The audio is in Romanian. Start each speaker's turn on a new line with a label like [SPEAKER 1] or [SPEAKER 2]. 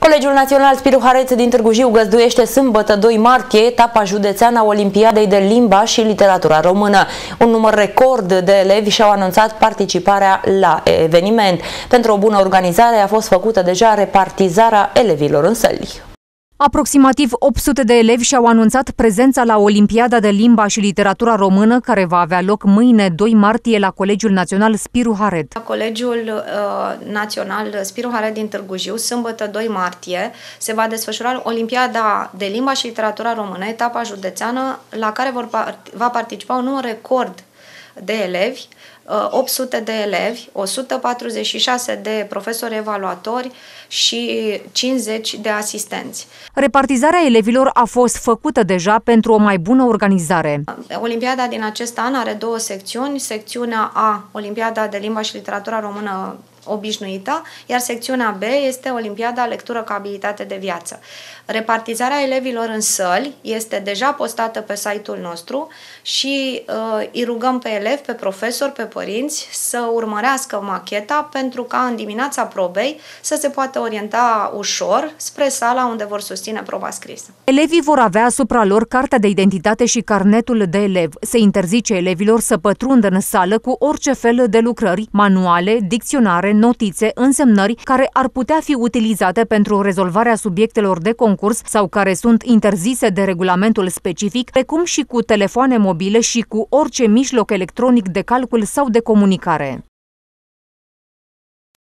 [SPEAKER 1] Colegiul Național Spiru Hareț din Târgu Jiu găzduiește sâmbătă 2 martie etapa județeană a Olimpiadei de Limba și Literatura Română. Un număr record de elevi și-au anunțat participarea la eveniment. Pentru o bună organizare a fost făcută deja repartizarea elevilor în săli.
[SPEAKER 2] Aproximativ 800 de elevi și-au anunțat prezența la Olimpiada de Limba și Literatura Română, care va avea loc mâine, 2 martie, la Colegiul Național Spiru Haret.
[SPEAKER 3] Colegiul uh, Național Spiru Haret din Târgu Jiu, sâmbătă 2 martie, se va desfășura Olimpiada de Limba și Literatura Română, etapa județeană, la care vor, va participa un număr record de elevi, 800 uh, de elevi, 146 de profesori evaluatori și 50 de asistenți.
[SPEAKER 2] Repartizarea elevilor a fost făcută deja pentru o mai bună organizare.
[SPEAKER 3] Olimpiada din acest an are două secțiuni. Secțiunea A, Olimpiada de Limba și Literatura Română obișnuită, iar secțiunea B este Olimpiada Lectură ca abilitate de viață. Repartizarea elevilor în săli este deja postată pe site-ul nostru și uh, îi rugăm pe elevi, pe profesori, pe părinți să urmărească macheta pentru ca în dimineața probei să se poată orienta ușor spre sala unde vor susține proba scrisă.
[SPEAKER 2] Elevii vor avea asupra lor cartea de identitate și carnetul de elev. Se interzice elevilor să pătrundă în sală cu orice fel de lucrări, manuale, dicționare, dosare, notițe, însemnări care ar putea fi utilizate pentru rezolvarea subiectelor de concurs sau care sunt interzise de regulamentul specific, precum și cu telefoane mobile și cu orice mijloc electronic de calcul sau de comunicare.